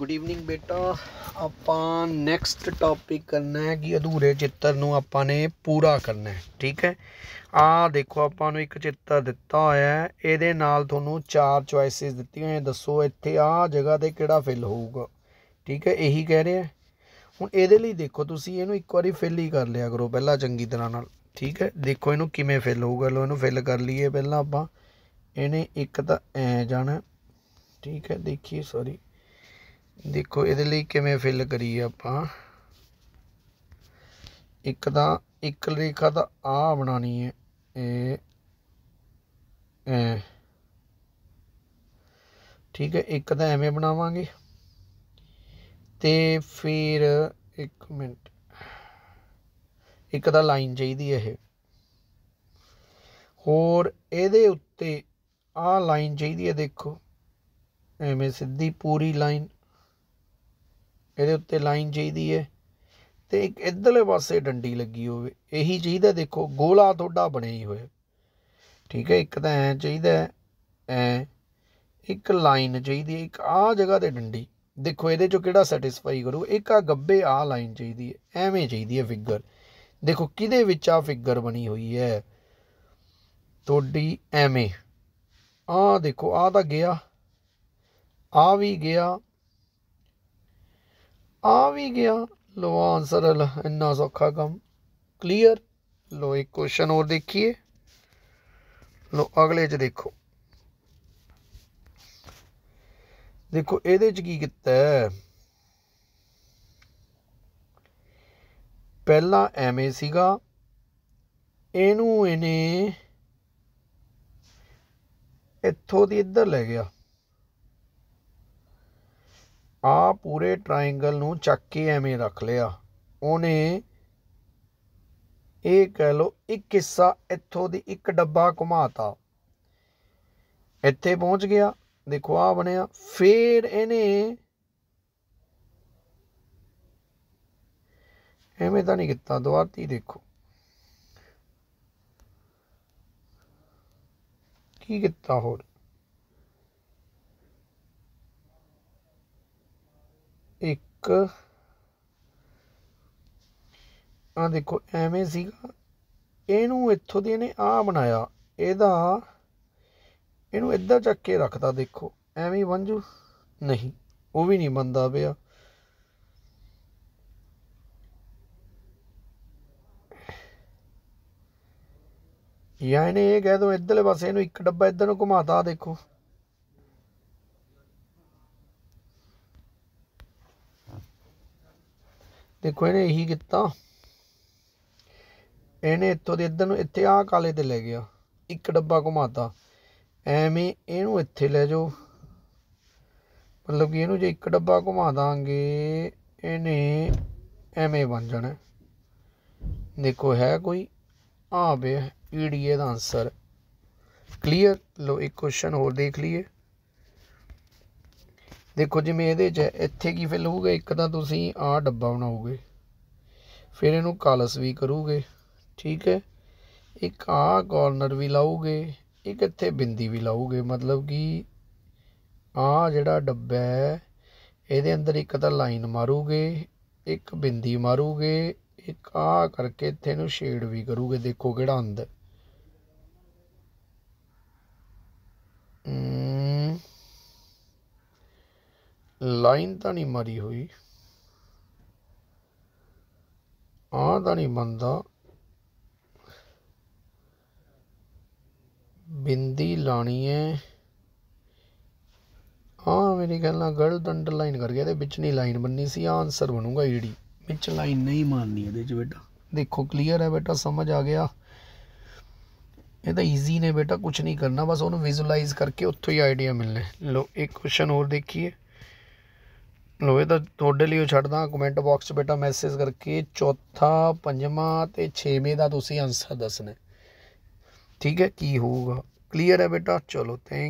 good evening ਬੇਟਾ ਆਪਾਂ next topic ਕਰਨਾ ਹੈ ਕਿ ਅਧੂਰੇ ਚਿੱਤਰ ਨੂੰ ਆਪਾਂ ਨੇ ਪੂਰਾ ਕਰਨਾ ਹੈ ਠੀਕ ਹੈ ਆ ਦੇਖੋ ਆਪਾਂ ਨੂੰ ਇੱਕ ਚਿੱਤਰ ਦਿੱਤਾ ਹੋਇਆ ਹੈ ਇਹਦੇ ਨਾਲ ਤੁਹਾਨੂੰ ਚਾਰ ਚੁਆਇਸਿਸ ਦਿੱਤੀਆਂ ਹੋਈਆਂ ਦੱਸੋ ਇੱਥੇ ਆ ਜਗ੍ਹਾ ਤੇ ਕਿਹੜਾ ਫਿਲ ਹੋਊਗਾ ਠੀਕ ਹੈ ਇਹੀ ਕਹਿ ਰਿਹਾ ਹੁਣ ਇਹਦੇ ਲਈ ਦੇਖੋ ਤੁਸੀਂ ਇਹਨੂੰ ਇੱਕ ਵਾਰੀ ਫਿਲ ਹੀ ਕਰ ਲਿਆ ਕਰੋ ਪਹਿਲਾਂ ਚੰਗੀ ਤਰ੍ਹਾਂ ਨਾਲ ਠੀਕ ਹੈ ਦੇਖੋ ਇਹਨੂੰ ਕਿਵੇਂ ਫਿਲ ਹੋਊਗਾ ਲੋ ਇਹਨੂੰ ਫਿਲ ਕਰ ਲਈਏ ਪਹਿਲਾਂ ਆਪਾਂ ਇਹਨੇ ਇੱਕ ਤਾਂ ਐ ਜਾਣਾ ਠੀਕ ਹੈ ਦੇਖੀਏ ਸੌਰੀ ਦੇਖੋ ਇਹਦੇ ਲਈ ਕਿਵੇਂ ਫਿਲ ਕਰੀਏ ਆਪਾਂ ਇੱਕ ਤਾਂ ਇੱਕ ਰੇਖਾ ਦਾ ਆ ਬਣਾਣੀ ਹੈ ਇਹ ਐ ਠੀਕ ਹੈ ਇੱਕ ਤਾਂ ਐਵੇਂ ਬਣਾਵਾਂਗੇ ਤੇ ਫਿਰ ਇੱਕ ਮਿੰਟ ਇੱਕ ਦਾ ਲਾਈਨ ਚਾਹੀਦੀ ਹੈ ਇਹ ਹੋਰ ਇਹਦੇ ਉੱਤੇ ਆ ਲਾਈਨ ਚਾਹੀਦੀ ਹੈ ਦੇਖੋ ਐਵੇਂ ਸਿੱਧੀ ਪੂਰੀ ਲਾਈਨ ਇਹਦੇ ਉੱਤੇ ਲਾਈਨ ਚਾਹੀਦੀ ਹੈ ਤੇ ਇੱਕ ਇਧਰਲੇ ਪਾਸੇ ਡੰਡੀ ਲੱਗੀ ਹੋਵੇ ਇਹੀ ਚਾਹੀਦਾ ਦੇਖੋ ਗੋਲਾ ਥੋੜਾ ਬਣਿਆ ਹੀ ਹੋਇਆ ਠੀਕ ਹੈ ਇੱਕ ਤਾਂ ਐ ਚਾਹੀਦਾ ਐ ਇੱਕ ਲਾਈਨ ਚਾਹੀਦੀ ਹੈ ਇੱਕ ਆ ਜਗ੍ਹਾ ਤੇ ਡੰਡੀ ਦੇਖੋ ਇਹਦੇ ਚੋਂ ਕਿਹੜਾ ਸੈਟੀਸਫਾਈ ਕਰੂ ਇੱਕ ਆ ਗੱਬੇ ਆ ਲਾਈਨ ਚਾਹੀਦੀ ਹੈ ਐਵੇਂ ਚਾਹੀਦੀ ਹੈ ਫਿਗਰ ਦੇਖੋ ਕਿਹਦੇ ਵਿੱਚ ਆ ਫਿਗਰ ਬਣੀ ਹੋਈ ਹੈ ਤੁਹਾਡੀ ਐਵੇਂ ਆ ਦੇਖੋ ਆ ਤਾਂ ਗਿਆ ਆ ਵੀ ਗਿਆ ਆ ਵੀ ਗਿਆ ਲੋ ਆਨਸਰ ਇੰਨਾ ਸੌਖਾ ਕੰਮ ਕਲੀਅਰ ਲੋ ਇੱਕ ਕੁਐਸਚਨ ਹੋਰ ਦੇਖੀਏ ਲੋ ਅਗਲੇ ਚ ਦੇਖੋ ਦੇਖੋ ਇਹਦੇ ਚ ਕੀ ਕੀਤਾ ਹੈ ਪਹਿਲਾਂ ਐਵੇਂ ਸੀਗਾ ਇਹਨੂੰ ਇਹਨੇ ਇੱਥੋਂ ਦੀ ਇੱਧਰ ਲੈ ਗਿਆ ਆ ਪੂਰੇ ਟ੍ਰਾਇੰਗਲ ਨੂੰ ਚੱਕ ਕੇ ਐਵੇਂ ਰੱਖ ਲਿਆ ਉਹਨੇ ਇਹ ਕਹਿ ਲੋ ਇੱਕ ਹਿੱਸਾ ਇੱਥੋਂ ਦੀ ਇੱਕ ਡੱਬਾ ਘੁਮਾਤਾ ਇੱਥੇ ਪਹੁੰਚ ਗਿਆ ਦੇਖੋ ਆ ਬਣਿਆ ਫੇਰ ਇਹਨੇ ਐਵੇਂ ਤਾਂ ਨਹੀਂ ਕੀਤਾ ਦੁਆਰਤੀ ਦੇਖੋ ਕੀ ਕੀਤਾ ਹੋਰ ਇੱਕ ਆ ਦੇਖੋ ਐਵੇਂ ਸੀਗਾ ਇਹਨੂੰ ਇੱਥੋਂ ਦੀ ਇਹਨੇ ਆ ਬਣਾਇਆ ਇਹਦਾ ਇਹਨੂੰ ਇੱਧਰ ਚੱਕ ਕੇ ਰੱਖਦਾ ਦੇਖੋ ਐਵੇਂ ਵੰਜੂ ਨਹੀਂ ਉਹ ਵੀ ਨਹੀਂ ਬੰਦਾ ਪਿਆ ਯਾਨੀ ਇਹ ਕਹਿ ਦੋ ਇੱਧਰਲੇ ਪਾਸੇ ਇਹਨੂੰ ਇੱਕ ਡੱਬਾ ਇੱਧਰ ਨੂੰ ਘੁਮਾਤਾ ਦੇਖੋ ਦੇਖੋ ਇਹਨੇ ਇਹੀ ਕੀਤਾ ਇਹਨੇ ਇੱਥੋਂ ਦੇ ਇੱਧਰ ਨੂੰ ਇੱਥੇ ਆ ਕਾਲੇ ਤੇ ਲੈ ਗਿਆ ਇੱਕ ਡੱਬਾ ਘੁਮਾਤਾ ਐਵੇਂ ਇਹਨੂੰ ਇੱਥੇ ਲੈ ਜਾਓ ਮਤਲਬ ਕਿ ਇਹਨੂੰ ਜੇ ਇੱਕ ਡੱਬਾ ਘੁਮਾ ਦਾਂਗੇ ਇਹਨੇ ਐਵੇਂ ਬਣ ਜਾਣਾ ਦੇਖੋ ਹੈ ਕੋਈ ਆ ਬੇ ਈਡੀਏ ਦਾ ਆਨਸਰ ਕਲੀਅਰ ਲੋ ਇੱਕ ਕੁਐਸਚਨ ਹੋਰ ਦੇਖ ਲਈਏ ਦੇਖੋ ਜਿਵੇਂ ਇਹਦੇ 'ਚ ਇੱਥੇ ਕੀ ਫਿਲ ਹੋਊਗਾ ਇੱਕ ਤਾਂ ਤੁਸੀਂ ਆ ਡੱਬਾ ਬਣਾਓਗੇ ਫਿਰ ਇਹਨੂੰ ਕਾਲਸ ਵੀ ਕਰੋਗੇ ਠੀਕ ਹੈ ਇੱਕ ਆ ਕਾਰਨਰ ਵੀ ਲਾਓਗੇ ਇੱਕ ਇੱਥੇ ਬਿੰਦੀ ਵੀ ਲਾਓਗੇ ਮਤਲਬ ਕਿ ਆ ਜਿਹੜਾ ਡੱਬਾ ਹੈ ਇਹਦੇ ਅੰਦਰ ਇੱਕ ਤਾਂ ਲਾਈਨ ਮਾਰੋਗੇ ਇੱਕ ਬਿੰਦੀ ਮਾਰੋਗੇ ਇੱਕ ਆ ਕਰਕੇ ਇੱਥੇ ਨੂੰ ਸ਼ੇਡ ਵੀ ਕਰੋਗੇ ਦੇਖੋ ਕਿਹੜਾ ਅੰਦਰ ਹੂੰ ਲਾਈਨ ਤਾਂ ਨਹੀਂ ਮਾਰੀ ਹੋਈ ਆ ਤਾਂ ਨਹੀਂ ਬੰਦਾ ਬਿੰਦੀ ਲਾਣੀ ਹੈ ਆ ਮੇਰੀ ਗੱਲ ਨਾਲ ਗਲਤ ਅੰਡਰਲਾਈਨ ਕਰ ਗਿਆ ਤੇ ਵਿੱਚ ਨਹੀਂ ਲਾਈਨ ਬੰਨੀ ਸੀ ਆਨਸਰ ਬਣੂਗਾ ਈਡੀ ਵਿੱਚ ਲਾਈਨ ਨਹੀਂ ਮਾਰਨੀ ਇਹਦੇ ਚ ਬੇਟਾ ਦੇਖੋ ਕਲੀਅਰ ਹੈ ਬੇਟਾ ਸਮਝ ਆ ਗਿਆ ਇਹ ਤਾਂ ਈਜ਼ੀ ਨੇ ਬੇਟਾ ਕੁਝ ਨਹੀਂ ਕਰਨਾ ਬਸ ਉਹਨੂੰ ਵਿਜ਼ੂਅਲਾਈਜ਼ ਕਰਕੇ ਉੱਥੋਂ ਹੀ ਆਈਡੀਆ ਮਿਲਣਾ ਲੋ ਇੱਕ ਕੁਐਸਚਨ ਹੋਰ ਦੇਖੀਏ ਲੋਏ ਤਾਂ ਤੁਹਾਡੇ ਲਈ ਉਹ ਛੱਡਦਾ ਕਮੈਂਟ ਬਾਕਸ 'ਚ ਬੇਟਾ ਮੈਸੇਜ ਕਰਕੇ ਚੌਥਾ ਪੰਜਵਾਂ ਤੇ ਛੇਵੇਂ ਦਾ ਤੁਸੀਂ ਆਨਸਰ ਦੱਸਣਾ ਠੀਕ ਹੈ ਕੀ ਹੋਊਗਾ ਕਲੀਅਰ ਹੈ ਬੇਟਾ ਚਲੋ ਥੈਂਕ